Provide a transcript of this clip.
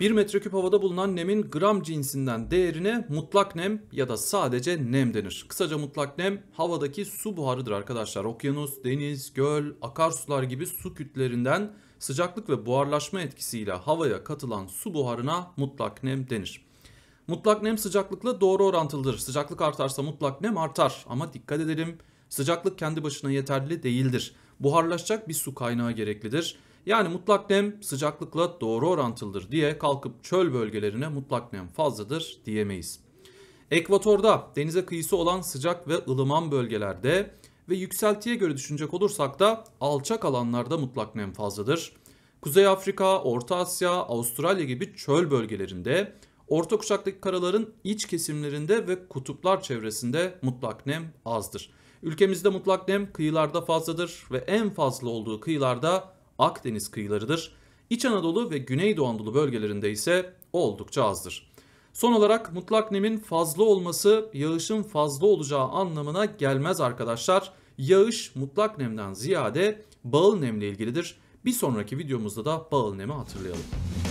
1 metreküp havada bulunan nemin gram cinsinden değerine mutlak nem ya da sadece nem denir. Kısaca mutlak nem havadaki su buharıdır arkadaşlar. Okyanus, deniz, göl, akarsular gibi su kütlerinden sıcaklık ve buharlaşma etkisiyle havaya katılan su buharına mutlak nem denir. Mutlak nem sıcaklıkla doğru orantılıdır. Sıcaklık artarsa mutlak nem artar ama dikkat edelim sıcaklık kendi başına yeterli değildir. Buharlaşacak bir su kaynağı gereklidir. Yani mutlak nem sıcaklıkla doğru orantılıdır diye kalkıp çöl bölgelerine mutlak nem fazladır diyemeyiz. Ekvatorda denize kıyısı olan sıcak ve ılıman bölgelerde ve yükseltiye göre düşünecek olursak da alçak alanlarda mutlak nem fazladır. Kuzey Afrika, Orta Asya, Avustralya gibi çöl bölgelerinde, orta kuşaktaki karaların iç kesimlerinde ve kutuplar çevresinde mutlak nem azdır. Ülkemizde mutlak nem kıyılarda fazladır ve en fazla olduğu kıyılarda Akdeniz kıyılarıdır. İç Anadolu ve Güneydoğu Anadolu bölgelerinde ise oldukça azdır. Son olarak mutlak nemin fazla olması yağışın fazla olacağı anlamına gelmez arkadaşlar. Yağış mutlak nemden ziyade bağıl nemle ilgilidir. Bir sonraki videomuzda da bağıl nemi hatırlayalım.